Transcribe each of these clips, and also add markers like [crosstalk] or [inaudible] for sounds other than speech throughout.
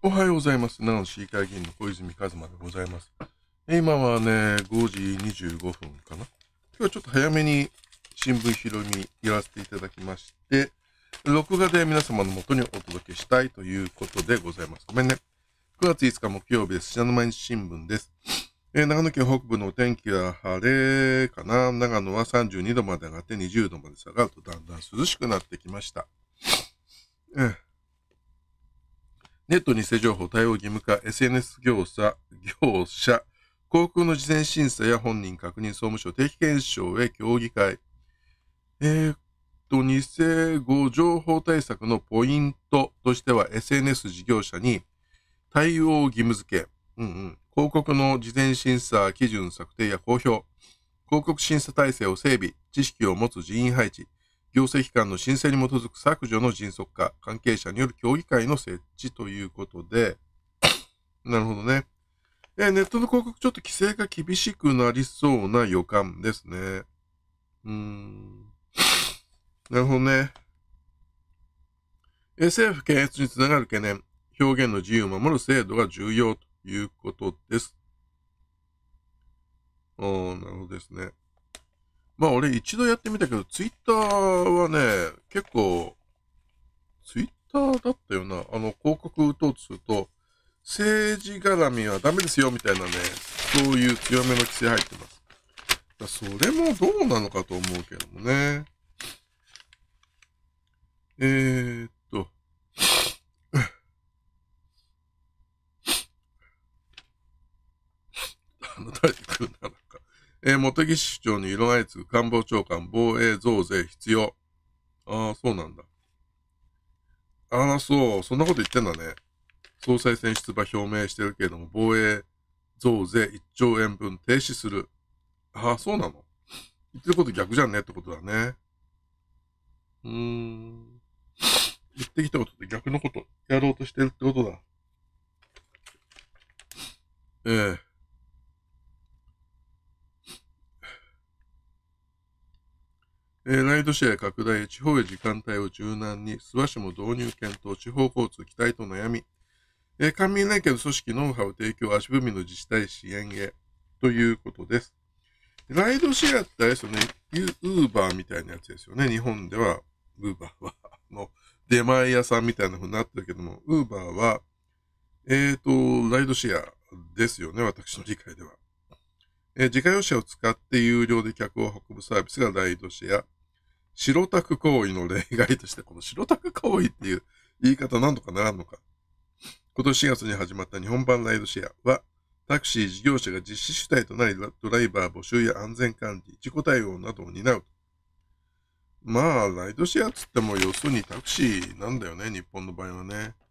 おはようございます。長野市議会議員の小泉一馬でございます。今はね、5時25分かな。今日はちょっと早めに新聞拾いみやらせていただきまして、録画で皆様のもとにお届けしたいということでございます。ごめんね。9月5日木曜日です。品の毎日新聞です。えー、長野県北部のお天気は晴れかな。長野は32度まで上がって20度まで下がるとだんだん涼しくなってきました。えーネット偽情報対応義務化、SNS 業者、業者、航空の事前審査や本人確認総務省定期検証へ協議会。えー、っと、偽後情報対策のポイントとしては SNS 事業者に対応義務付け、うんうん、広告の事前審査基準策定や公表、広告審査体制を整備、知識を持つ人員配置、行政機関の申請に基づく削除の迅速化、関係者による協議会の設置ということで、[coughs] なるほどね。えネットの広告、ちょっと規制が厳しくなりそうな予感ですね。うーん。なるほどね。政府検閲につながる懸念、表現の自由を守る制度が重要ということです。おー、なるほどですね。まあ俺一度やってみたけど、ツイッターはね、結構、ツイッターだったよな。あの、広告打とうとすると、政治絡みはダメですよ、みたいなね、そういう強めの規制入ってます。それもどうなのかと思うけどもね。えー、っと。[laughs] あの、誰来るんだろえー、茂木市長に色が相次ぐ官房長官、防衛増税必要。ああ、そうなんだ。ああ、そう、そんなこと言ってんだね。総裁選出馬表明してるけれども、防衛増税1兆円分停止する。ああ、そうなの言ってること逆じゃんねってことだね。うーん。言ってきたことって逆のことやろうとしてるってことだ。ええーえー、ライドシェア拡大へ地方へ時間帯を柔軟に、諏訪市も導入検討、地方交通期待と悩み、えー、官民連携の組織ノウハウ提供、足踏みの自治体支援へ、ということです。ライドシェアってあれですよね、ウーバーみたいなやつですよね。日本では、ウーバーは、あの、出前屋さんみたいな風になってるけども、ウーバーは、えっ、ー、と、ライドシェアですよね、私の理解では。えー、自家用車を使って有料で客を運ぶサービスがライドシェア。白タク行為の例外として、この白タク行為っていう言い方何度とかならんのか。今年4月に始まった日本版ライドシェアは、タクシー事業者が実施主体となり、ドライバー募集や安全管理、事故対応などを担う。まあ、ライドシェアつっても、要するにタクシーなんだよね、日本の場合はね。[sighs]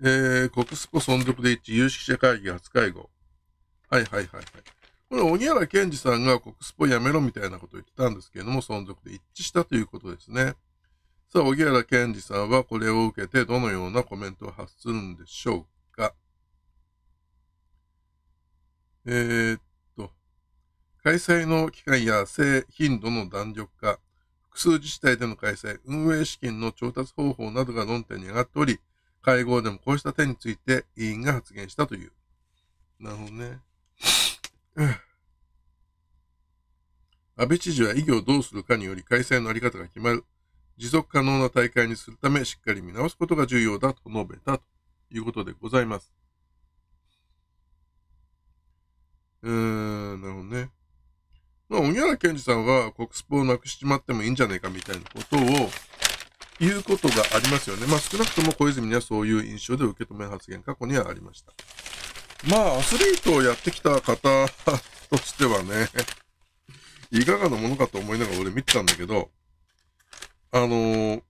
えー、国スポ存続で一有識者会議初会合。はいはいはいはい。これ、荻原健二さんが国スポやめろみたいなことを言ってたんですけれども、存続で一致したということですね。さあ、荻原健二さんはこれを受けてどのようなコメントを発するんでしょうか。えー、っと、開催の期間や性頻度の弾力化、複数自治体での開催、運営資金の調達方法などが論点に上がっており、会合でもこうした点について委員が発言したという。なるほどね。安倍知事は異議をどうするかにより開催のあり方が決まる。持続可能な大会にするためしっかり見直すことが重要だと述べたということでございます。うーん、なるほどね。まあ、荻原健二さんは国スポをなくしちまってもいいんじゃねえかみたいなことを言うことがありますよね。まあ少なくとも小泉にはそういう印象で受け止め発言過去にはありました。まあ、アスリートをやってきた方 [laughs] としてはね、いかがなものかと思いながら俺見てたんだけど、あのー、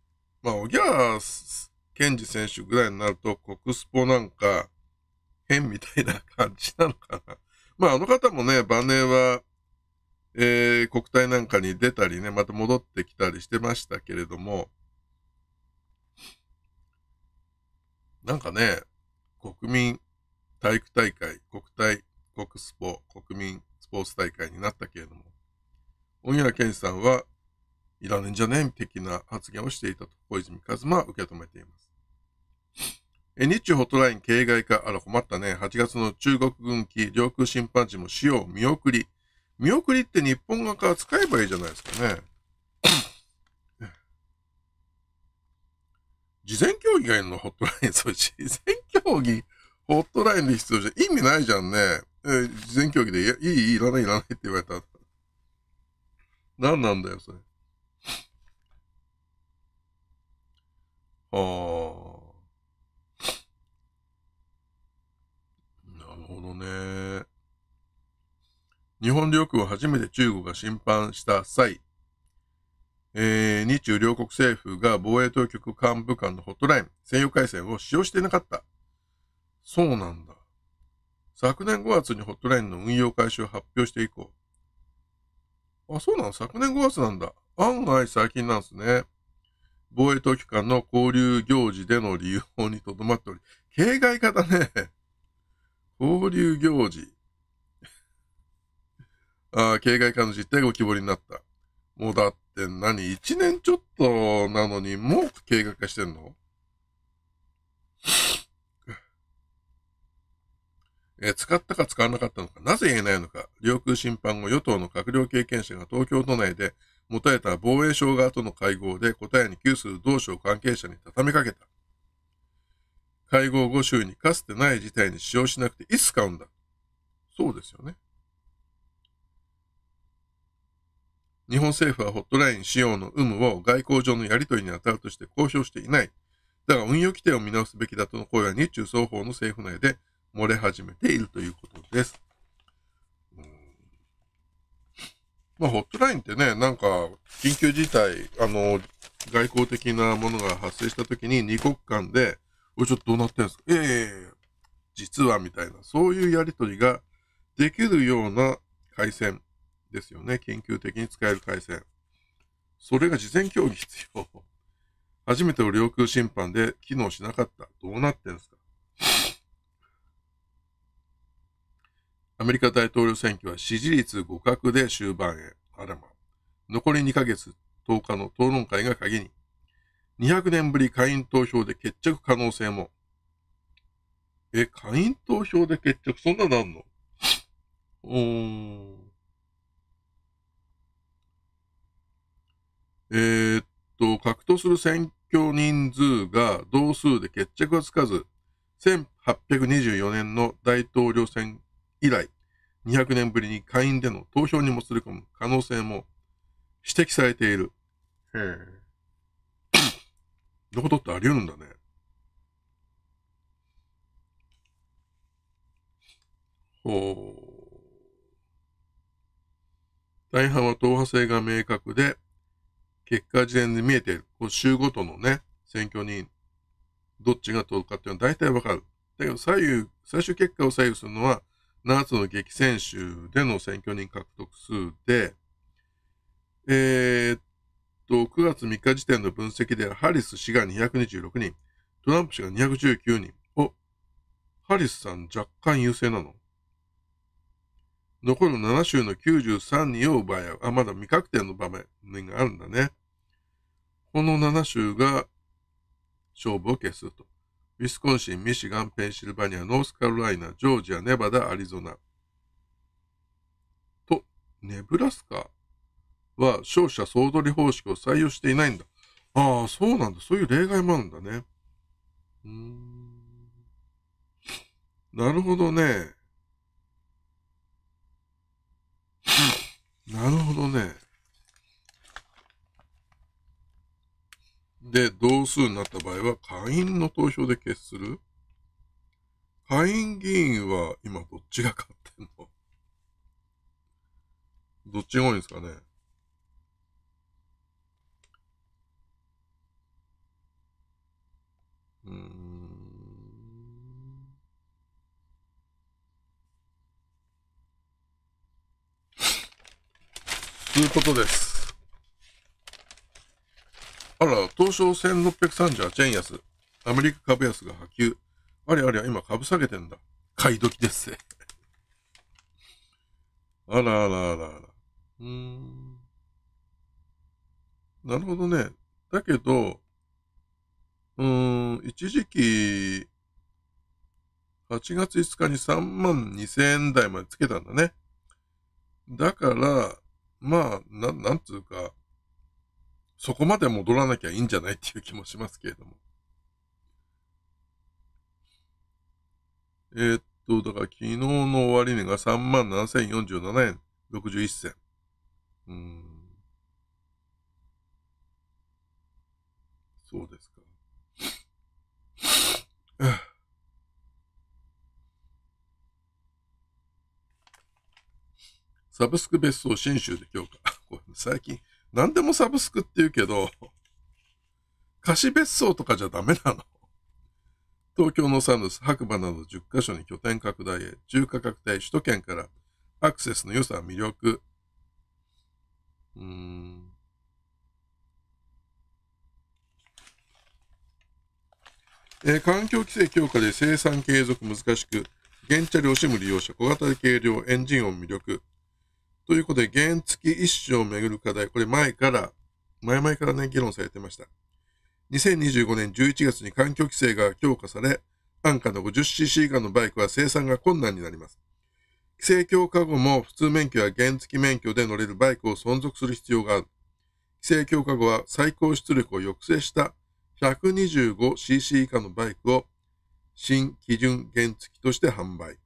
まあ、おぎゃー、ケンジ選手ぐらいになると、国スポなんか、変みたいな感じなのかな。[laughs] まあ、あの方もね、バネは、えー、国体なんかに出たりね、また戻ってきたりしてましたけれども、なんかね、国民体育大会、国体、国スポ、国民スポーツ大会になったけれども、小宮エ健さんは、いらねんじゃねん的な発言をしていたと小泉一馬は受け止めています。え日中ホットライン形骸化、あら困ったね。8月の中国軍機、領空侵犯時も使用見送り。見送りって日本側から使えばいいじゃないですかね。事前協議がいるの、ホットライン。そう、事前協議。ホットラインで必要じゃ、意味ないじゃんね。えー、事前協議で、いや、いい、いらない、いらないって言われた何なんだよ、それ。ああ。ほどね。日本領空を初めて中国が侵犯した際、えー、日中両国政府が防衛当局幹部間のホットライン、専用回線を使用していなかったそうなんだ。昨年5月にホットラインの運用開始を発表していこう。あ、そうなの昨年5月なんだ。案外最近なんですね。防衛当局間の交流行事での利用にとどまっており、形骸化だね。交流行事。ああ、形骸化の実態が浮き彫りになった。もうだって何 ?1 年ちょっとなのにもう形骸化してんのえ使ったか使わなかったのか、なぜ言えないのか、領空侵犯後、与党の閣僚経験者が東京都内で持たれた防衛省側との会合で答えに窮する同省関係者に畳みかけた。会合5週にかつてない事態に使用しなくていつ使うんだそうですよね。日本政府はホットライン使用の有無を外交上のやり取りに当たるとして公表していない。だが運用規定を見直すべきだとの声は日中双方の政府内で漏れ始めているということです。まあ、ホットラインってね、なんか、緊急事態、あの、外交的なものが発生した時に2国間で、おい、ちょっとどうなってるんですかええー、実は、みたいな、そういうやりとりができるような回線ですよね。緊急的に使える回線。それが事前協議必要。初めての領空侵犯で機能しなかった。どうなってんすかアメリカ大統領選挙は支持率互角で終盤へ。あらま。残り2ヶ月10日の討論会が鍵に。200年ぶり会員投票で決着可能性も。え、会員投票で決着そんななんのうーん。えー、っと、格闘する選挙人数が同数で決着がつかず、1824年の大統領選以来、200年ぶりに会員での投票にもすれ込む可能性も指摘されている。へえ。の [coughs] ことってあり得るんだね。ほう。大半は党派性が明確で、結果事前で見えている。こう州ごとのね、選挙にどっちが通るかっていうのは大体わかる。だけど左右、最終結果を左右するのは7つの激戦州での選挙人獲得数で、えー、っと、9月3日時点の分析でハリス氏が226人、トランプ氏が219人。お、ハリスさん若干優勢なの残る7州の93人を奪い合う。あ、まだ未確定の場面があるんだね。この7州が勝負を決すると。ウィスコンシン、ミシガン、ペンシルバニア、ノースカロライナ、ジョージア、ネバダ、アリゾナ。と、ネブラスカは勝者総取り方式を採用していないんだ。ああ、そうなんだ。そういう例外もあるんだね。うーん。なるほどね。なるほどね。で、同数になった場合は、下院の投票で決する下院議員は今どっちが勝ってんの [laughs] どっちが多いんですかねうん。[laughs] ということです。上昇1638円安。アメリカ株安が波及。ありあゃ、今株下げてんだ。買い時です [laughs] あらあらあらあら。うーん。なるほどね。だけど、うーん、一時期、8月5日に3万2000円台までつけたんだね。だから、まあ、ななんつうか、そこまで戻らなきゃいいんじゃないっていう気もしますけれども。えー、っと、だから昨日の終値が37,047円61銭。うん。そうですか。[sighs] サブスク別荘新州で強化。[laughs] 最近、何でもサブスクって言うけど、[laughs] 貸別荘とかじゃダメなの。東京のサヌス、白馬など10カ所に拠点拡大へ、中価格帯、首都圏からアクセスの良さ、魅力。うーん。えー、環境規制強化で生産継続難しく、現チャシ惜しむ利用者、小型軽量、エンジン音魅力。ということで、原付一種をめぐる課題、これ前から、前々からね、議論されてました。2025年11月に環境規制が強化され、安価の 50cc 以下のバイクは生産が困難になります。規制強化後も普通免許や原付免許で乗れるバイクを存続する必要がある。規制強化後は最高出力を抑制した 125cc 以下のバイクを新基準原付として販売。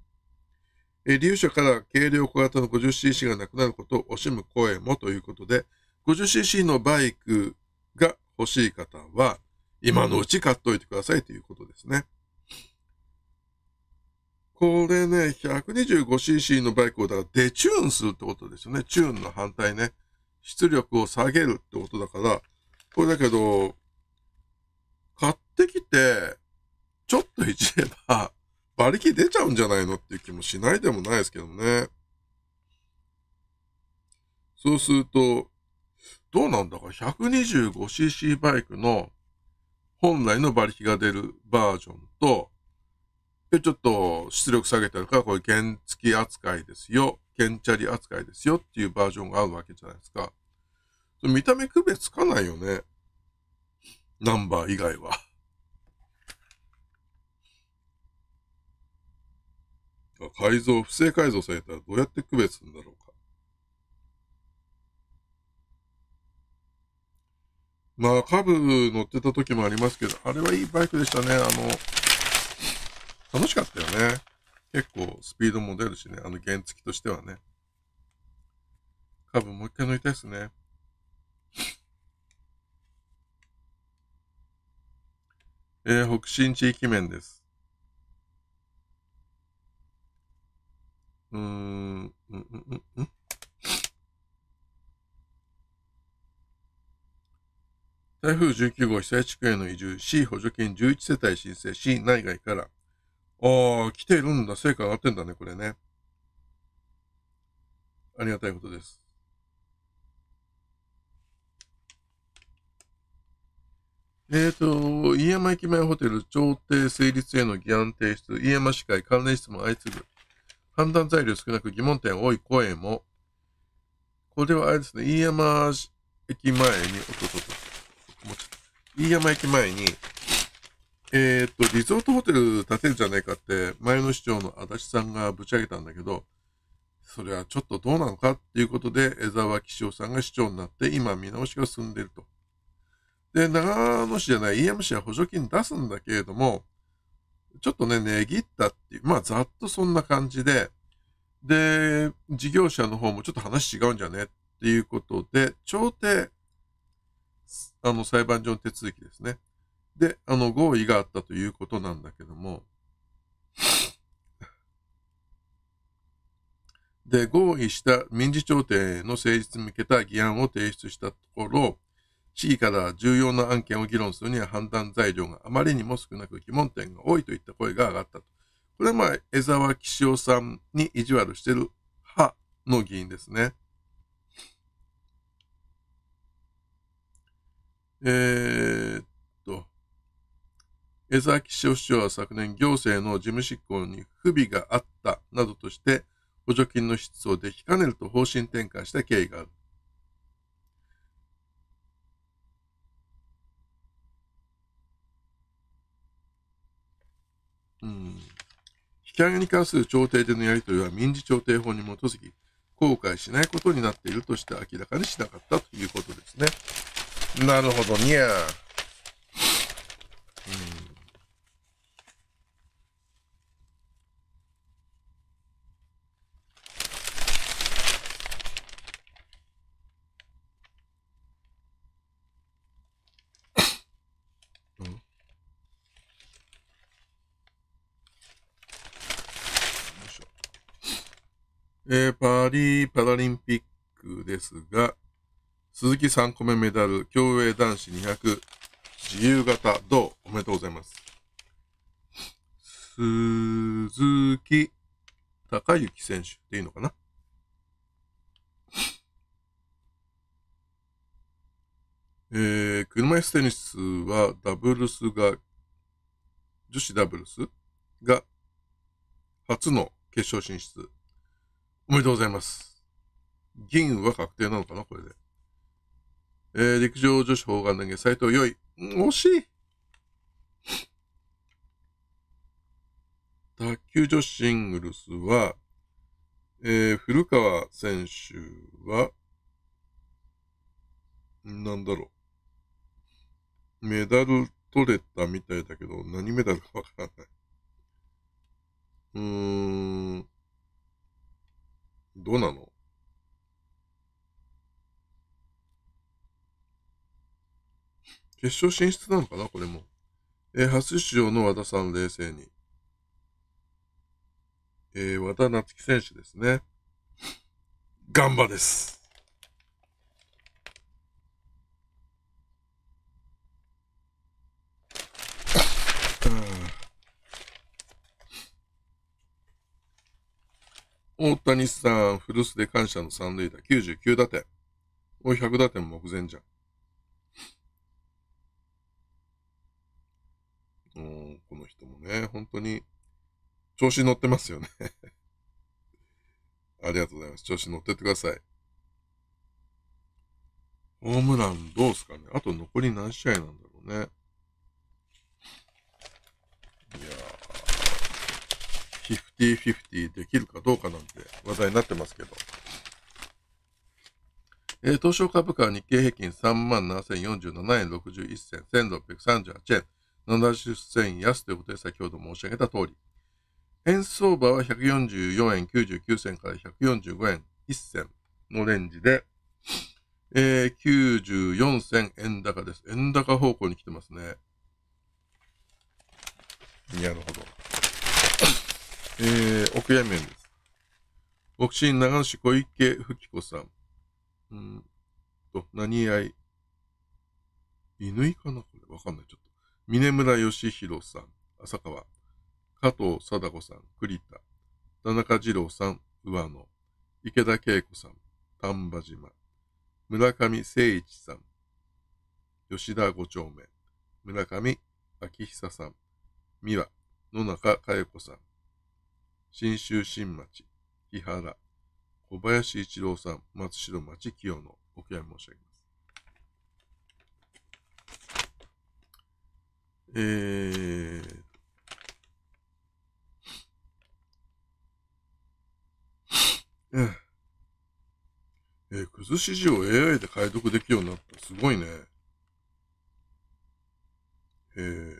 え、留所から軽量小型の 50cc がなくなることを惜しむ声もということで、50cc のバイクが欲しい方は、今のうち買っといてくださいということですね。これね、125cc のバイクをだからデチューンするってことですよね。チューンの反対ね。出力を下げるってことだから、これだけど、買ってきて、ちょっといじれば、馬力出ちゃうんじゃないのっていう気もしないでもないですけどね。そうすると、どうなんだか 125cc バイクの本来の馬力が出るバージョンと、で、ちょっと出力下げてるから、これ原付き扱いですよ。原チャリ扱いですよっていうバージョンがあるわけじゃないですか。見た目区別つかないよね。ナンバー以外は。改造、不正改造されたらどうやって区別するんだろうか。まあ、カブ乗ってた時もありますけど、あれはいいバイクでしたね。あの、楽しかったよね。結構スピードも出るしね、あの原付きとしてはね。カブもう一回乗りたいですね。えー、北新地域面です。うん、台風19号被災地区への移住、C 補助金11世帯申請、C 内外から。ああ、来ているんだ。成果上がってんだね、これね。ありがたいことです。えっ、ー、と、飯山駅前ホテル調停成立への議案提出、飯山市会関連質問相次ぐ。判断材料少なく疑問点多い声も、これはあれですね、飯山駅前に、おっとっとっと、飯山駅前に、えー、っと、リゾートホテル建てるじゃないかって、前の市長の足立さんがぶち上げたんだけど、それはちょっとどうなのかっていうことで、江沢紀夫さんが市長になって、今見直しが進んでいると。で、長野市じゃない、飯山市は補助金出すんだけれども、ちょっとね、値切ったっていう、まあ、ざっとそんな感じで、で、事業者の方もちょっと話違うんじゃねっていうことで、調停、あの、裁判所の手続きですね。で、あの、合意があったということなんだけども、で、合意した民事調停の成立に向けた議案を提出したところ、市議から重要な案件を議論するには判断材料があまりにも少なく疑問点が多いといった声が上がったと。これはまあ、江沢岸夫さんに意地悪してる派の議員ですね。えー、っと、江沢岸夫市長は昨年行政の事務執行に不備があったなどとして補助金の質をできかねると方針転換した経緯がある。引き上げに関する調停でのやり取りは民事調停法に基づき、後悔しないことになっているとして明らかにしなかったということですね。なるほどにゃー。うんパラリンピックですが、鈴木3個目メダル、競泳男子200、自由形、銅、おめでとうございます。鈴木高幸選手っていいのかなえー、車椅子テニスはダブルスが、女子ダブルスが初の決勝進出。おめでとうございます。銀は確定なのかなこれで。えー、陸上女子砲丸投げ、斎藤よい。惜しい卓球女子シングルスは、えー、古川選手は、なんだろう。メダル取れたみたいだけど、何メダルかわからない。うーん。どうなの決勝進出なのかなこれも。えー、初出場の和田さん、冷静に。えー、和田夏樹選手ですね。ガンバです。大谷さん、古巣で感謝の三塁打、99打点。もう100打点目前じゃん。の人もね、本当に調子に乗ってますよね [laughs] ありがとうございます。調子に乗ってってください。ホームランどうすかねあと残り何試合なんだろうね。いやー、50-50できるかどうかなんて話題になってますけど。えー、東証株価は日経平均37,047円61銭1638円。70銭安ということで先ほど申し上げた通り、円相場は144円99銭から145円1銭のレンジで、えー、94銭円高です。円高方向に来てますね。なるほど。えー、奥闇面です。牧師長野市小池ふき子さん。うんと、何合い。犬いかなこれわかんない。ちょっと峰村義弘さん、浅川、加藤貞子さん、栗田、田中二郎さん、上野、池田恵子さん、丹波島、村上誠一さん、吉田五丁目、村上明久さん、三輪、野中佳代子さん、新州新町、木原、小林一郎さん、松代町清野、お悔や申し上げます。えー、ええー、崩し字を AI で解読できるようになった。すごいね。えー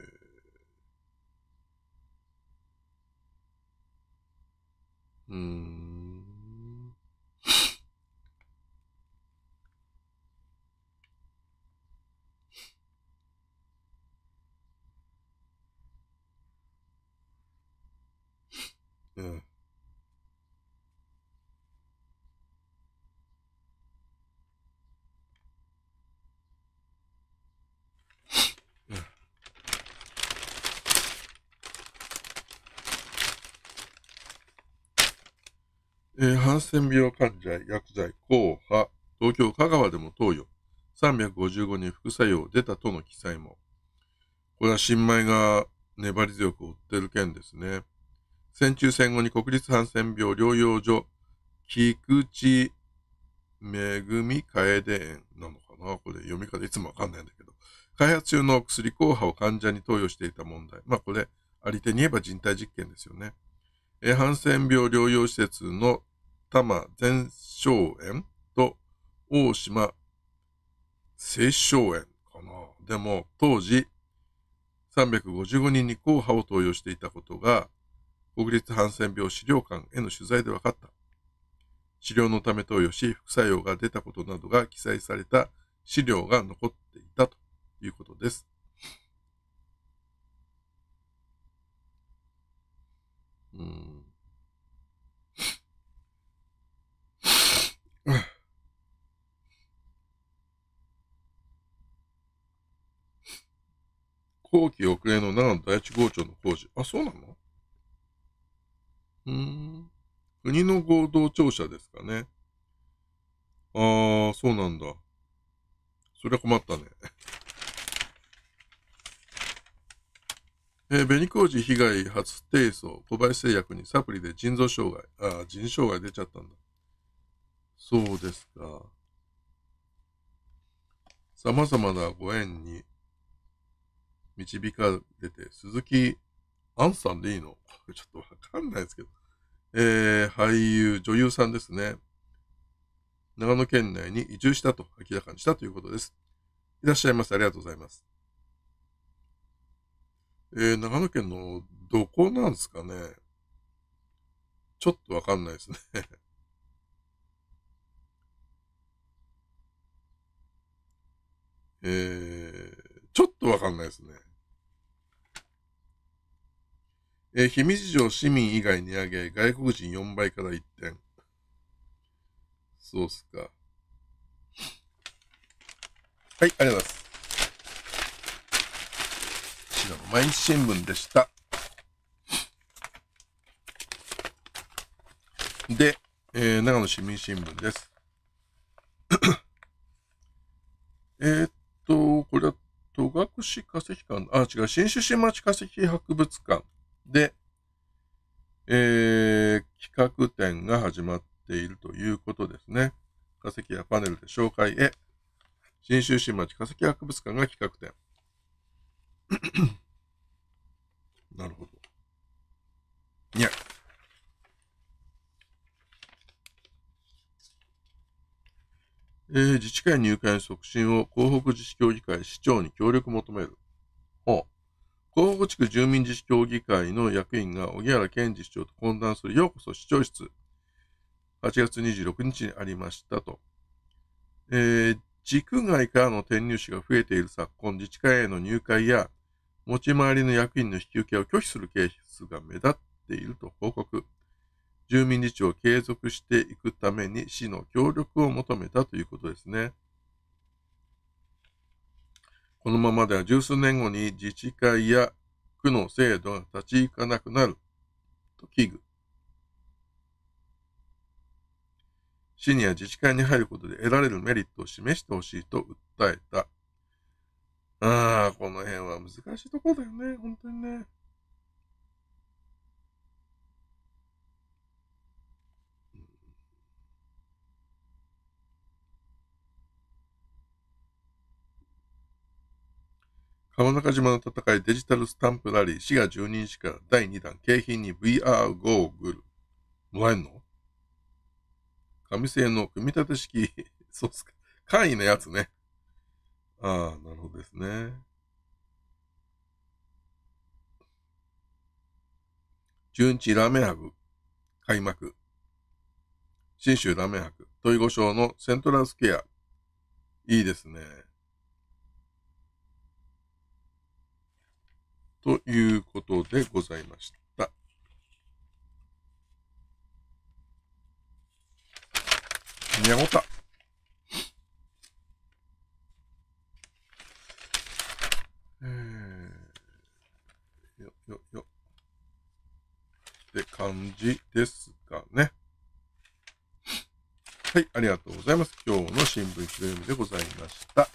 えー、ハンセン病患者、薬剤、硬派、東京、香川でも投与、355人副作用出たとの記載も。これは新米が粘り強く追ってる件ですね。戦中戦後に国立ハンセン病療養所、菊池恵楓園なのかなこれ読み方いつもわかんないんだけど。開発中の薬効果を患者に投与していた問題。まあこれ、あり手に言えば人体実験ですよね。えハンセン病療養施設の多摩前哨園と大島青少園かな。でも、当時、355人に硬派を投与していたことが、国立ハンセン病資料館への取材で分かった。治療のため投与し、副作用が出たことなどが記載された資料が残っていたということです。うん。[laughs] 後期遅れの長野第一号庁の工事。あ、そうなのうーん。国の合同庁舎ですかね。ああ、そうなんだ。そりゃ困ったね。え紅麹被害初提訴、小林製薬にサプリで腎臓障害、あ腎障害出ちゃったんだ。そうですか。様々なご縁に導かれて、鈴木杏さんでいいの [laughs] ちょっとわかんないですけど。えー、俳優、女優さんですね。長野県内に移住したと明らかにしたということです。いらっしゃいませ。ありがとうございます。えー、長野県のどこなんですかね。ちょっとわかんないですね [laughs] えー、ちょっとわかんないですね。えー、姫路城市民以外値上げ、外国人4倍から1点。そうっすか。はい、ありがとうございます。毎日新聞でした。で、えー、長野市民新聞です。[coughs] えっと、これは戸隠化石館、あ、違う、新種新町化石博物館で、えー、企画展が始まっているということですね。化石やパネルで紹介へ、新州新町化石博物館が企画展。なるほど。いや。えー、自治会入会促進を広北自治協議会市長に協力求める。ほう。広北地区住民自治協議会の役員が小木原健二市長と懇談するようこそ市長室。8月26日にありましたと。えー、地外からの転入者が増えている昨今、自治会への入会や持ち回りの役員の引き受けを拒否するケースが目立っていると報告。住民自治を継続していくために市の協力を求めたということですね。このままでは十数年後に自治会や区の制度が立ち行かなくなると危惧。市には自治会に入ることで得られるメリットを示してほしいと訴えた。ああ、この辺は難しいとこだよね、本当にね。川中島の戦いデジタルスタンプラリー滋賀12日から第2弾景品に VR ゴーグルもらえんの紙製の組み立て式そうっすか簡易のやつねああ、なるほどですね。中日ラーメン博開幕。新州ラーメン博、豊後省のセントラルスケア。いいですね。ということでございました。宮本。ですがね。はい、ありがとうございます。今日の新聞広読みでございました。あ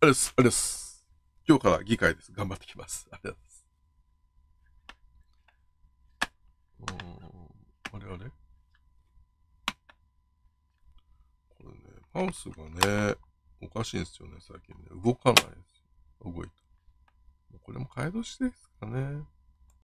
れです、あれです。今日から議会です。頑張ってきます。ありがとうございます。あれあれこれね、マウスがね、おかしいんですよね、最近ね。動かないです。動いた。これも買い年ですかね。